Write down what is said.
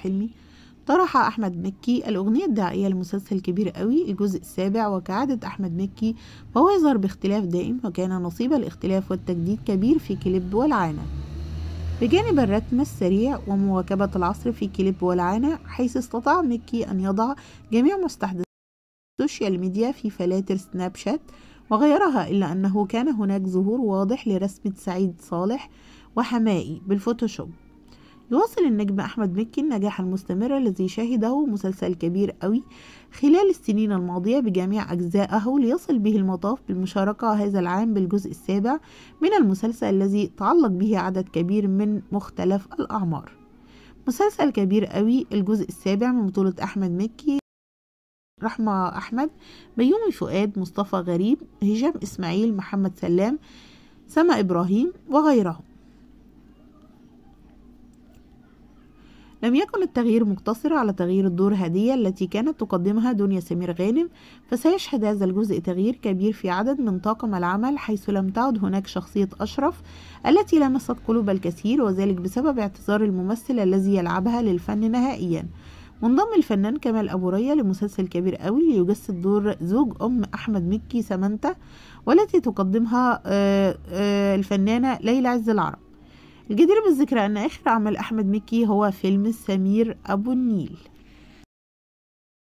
حلمي طرح أحمد مكي الأغنية الدعائية لمسلسل كبير قوي الجزء السابع وكعادة أحمد مكي فهو يظهر باختلاف دائم وكان نصيب الاختلاف والتجديد كبير في كليب والعانة بجانب الرتم السريع ومواكبة العصر في كليب والعانة حيث استطاع مكي أن يضع جميع مستحدثات السوشيال ميديا في فلاتر سناب شات وغيرها إلا أنه كان هناك ظهور واضح لرسمة سعيد صالح وحمائي بالفوتوشوب يواصل النجم أحمد مكي النجاح المستمر الذي شهده مسلسل كبير أوي خلال السنين الماضية بجميع أجزائه ليصل به المطاف بالمشاركة هذا العام بالجزء السابع من المسلسل الذي تعلق به عدد كبير من مختلف الأعمار مسلسل كبير أوي الجزء السابع من بطولة أحمد مكي رحمة أحمد بيومي فؤاد مصطفى غريب هشام إسماعيل محمد سلام سما إبراهيم وغيرهم لم يكن التغيير مقتصر على تغيير الدور هدية التي كانت تقدمها دنيا سمير غانم فسيشهد هذا الجزء تغيير كبير في عدد من طاقم العمل حيث لم تعد هناك شخصية أشرف التي لمست قلوب الكثير وذلك بسبب اعتذار الممثل الذي يلعبها للفن نهائيا منضم الفنان كمال أبو ريا لمسلسل كبير قوي ليجسد دور زوج أم أحمد مكي سمانتا والتي تقدمها آه، آه، الفنانة ليلى عز العرب الجدير بالذكر أن آخر عمل أحمد مكي هو فيلم سمير أبو النيل